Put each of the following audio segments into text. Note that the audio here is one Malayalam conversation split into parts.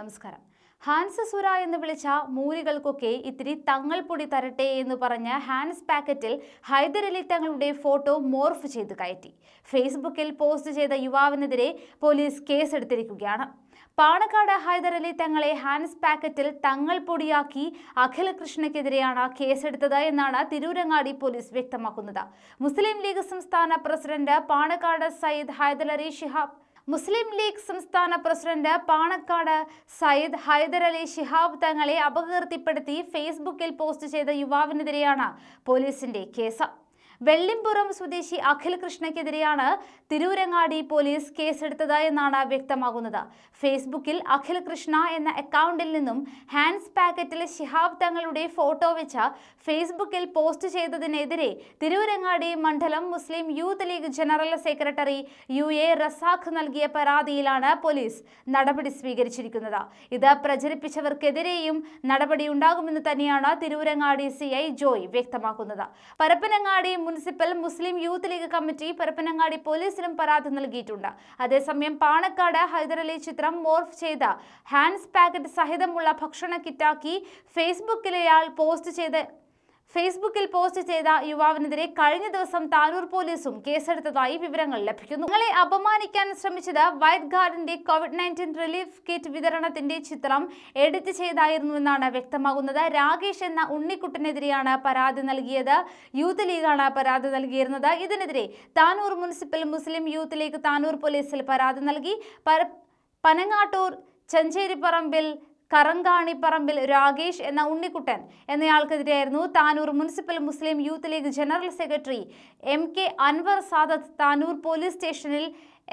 നമസ്കാരം ഹാൻസ് സുര എന്ന് വിളിച്ച മൂലികൾക്കൊക്കെ ഇത്തിരി പൊടി തരട്ടെ എന്ന് പറഞ്ഞ ഹാൻസ് പാക്കറ്റിൽ ഹൈദരലി തങ്ങളുടെ ഫോട്ടോ മോർഫ് ചെയ്ത് കയറ്റി ഫേസ്ബുക്കിൽ പോസ്റ്റ് ചെയ്ത യുവാവിനെതിരെ പോലീസ് കേസെടുത്തിരിക്കുകയാണ് പാണക്കാട് ഹൈദരലി തങ്ങളെ ഹാൻസ് പാക്കറ്റിൽ പൊടിയാക്കി അഖില കൃഷ്ണയ്ക്കെതിരെയാണ് കേസെടുത്തത് എന്നാണ് തിരൂരങ്ങാടി പോലീസ് വ്യക്തമാക്കുന്നത് മുസ്ലിം ലീഗ് സംസ്ഥാന പ്രസിഡന്റ് പാണക്കാട് സയ്യിദ് ഹൈദരലി ഷിഹാബ് മുസ്ലിം ലീഗ് സംസ്ഥാന പ്രസിഡന്റ് പാണക്കാട് സയ്യിദ് ഹൈദരലി ശിഹാബ് തങ്ങളെ അപകീർത്തിപ്പെടുത്തി ഫേസ്ബുക്കിൽ പോസ്റ്റ് ചെയ്ത യുവാവിനെതിരെയാണ് പോലീസിന്റെ കേസ് വെള്ളിമ്പുറം സ്വദേശി അഖിൽ കൃഷ്ണയ്ക്കെതിരെയാണ് തിരൂരങ്ങാടി പോലീസ് കേസെടുത്തത് എന്നാണ് വ്യക്തമാകുന്നത് ഫേസ്ബുക്കിൽ അഖിൽ കൃഷ്ണ എന്ന അക്കൗണ്ടിൽ നിന്നും ഹാൻഡ്സ് പാക്കറ്റിൽ ശിഹാബ് തങ്ങളുടെ ഫോട്ടോ വെച്ച ഫേസ്ബുക്കിൽ പോസ്റ്റ് ചെയ്തതിനെതിരെ തിരൂരങ്ങാടി മണ്ഡലം Muslim Youth League general secretary U A Razak നൽകിയ പരാതിയിലാണ് പോലീസ് നടപടി സ്വീകരിച്ചിരിക്കുന്നത് ഇത് പ്രചരിപ്പിച്ചവർക്കെതിരെയും നടപടിയുണ്ടാകുമെന്ന് തന്നെയാണ് തിരൂരങ്ങാടി സി ഐ ജോയ് വ്യക്തമാക്കുന്നത് പരപ്പനങ്ങാടി മുനിസിപ്പൽ മുസ്ലിം യൂത്ത് ലീഗ് കമ്മിറ്റി പരപ്പനങ്ങാടി പോലീസിലും പരാതി നൽകിയിട്ടുണ്ട് അതേസമയം പാണക്കാട് ഹൈദരലി ചിത്രം മോർഫ് ചെയ്ത ഹാൻഡ്സ് പാക്കറ്റ് സഹിതമുള്ള ഭക്ഷണ കിറ്റാക്കി ഫേസ്ബുക്കിലയാൾ പോസ്റ്റ് ചെയ്ത് ഫേസ്ബുക്കിൽ പോസ്റ്റ് ചെയ്ത യുവാവിനെതിരെ കഴിഞ്ഞ ദിവസം താനൂർ പോലീസും കേസെടുത്തതായി വിവരങ്ങൾ ലഭിക്കുന്നു നിങ്ങളെ അപമാനിക്കാൻ ശ്രമിച്ചത് വൈറ്റ് ഗാർഡിന്റെ കോവിഡ് നയൻറ്റീൻ റിലീഫ് കിറ്റ് വിതരണത്തിന്റെ ചിത്രം എഡിറ്റ് ചെയ്തായിരുന്നുവെന്നാണ് വ്യക്തമാകുന്നത് രാകേഷ് എന്ന ഉണ്ണിക്കുട്ടനെതിരെയാണ് പരാതി നൽകിയത് യൂത്ത് ലീഗാണ് പരാതി നൽകിയിരുന്നത് ഇതിനെതിരെ താനൂർ മുനിസിപ്പൽ മുസ്ലിം യൂത്ത് ലീഗ് താനൂർ പോലീസിൽ പരാതി നൽകി പനങ്ങാട്ടൂർ ചെഞ്ചേരിപ്പറമ്പിൽ കറങ്കാണിപ്പറമ്പിൽ രാകേഷ് എന്ന ഉണ്ണിക്കുട്ടൻ എന്നയാൾക്കെതിരെയായിരുന്നു Tanur municipal Muslim Youth League general secretary M K Anwar Sadath Tanur police സ്റ്റേഷനിൽ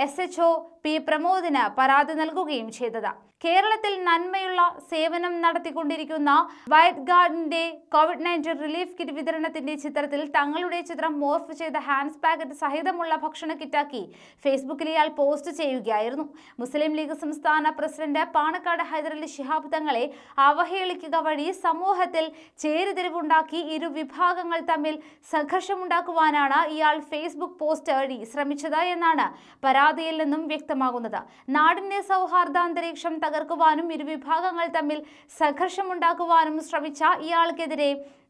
എസ് എച്ച്ഒ പി പ്രമോദിന് പരാതി നൽകുകയും ചെയ്തത് കേരളത്തിൽ നന്മയുള്ള സേവനം നടത്തിക്കൊണ്ടിരിക്കുന്ന വൈറ്റ് ഗാർഡിന്റെ കോവിഡ് നയൻറ്റീൻ റിലീഫ് കിറ്റ് വിതരണത്തിന്റെ ചിത്രത്തിൽ തങ്ങളുടെ ചിത്രം മോർഫ് ചെയ്ത ഹാൻഡ്സ് പാക്കറ്റ് സഹിതമുള്ള ഭക്ഷണ കിറ്റാക്കി ഫേസ്ബുക്കിൽ ഇയാൾ പോസ്റ്റ് ചെയ്യുകയായിരുന്നു മുസ്ലിം ലീഗ് സംസ്ഥാന പ്രസിഡന്റ് പാണക്കാട് ഹൈദരലി ശിഹാബ് തങ്ങളെ അവഹേളിക്കുക വഴി സമൂഹത്തിൽ ചേരുതിരിവുണ്ടാക്കി ഇരു വിഭാഗങ്ങൾ തമ്മിൽ സംഘർഷമുണ്ടാക്കുവാനാണ് ഇയാൾ ഫേസ്ബുക്ക് പോസ്റ്റ് വഴി ശ്രമിച്ചത് എന്നാണ് പരാതിയിൽ നിന്നും വ്യക്തമാകുന്നത് നാടിന്റെ സൗഹാർദ്ദാന്തരീക്ഷം തകർക്കുവാനും ഇരുവിഭാഗങ്ങൾ തമ്മിൽ സംഘർഷമുണ്ടാക്കുവാനും ശ്രമിച്ച ഇയാൾക്കെതിരെ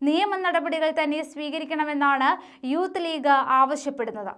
നിയമ നടപടികൾ തന്നെ സ്വീകരിക്കണമെന്നാണ് യൂത്ത് ലീഗ് ആവശ്യപ്പെടുന്നത്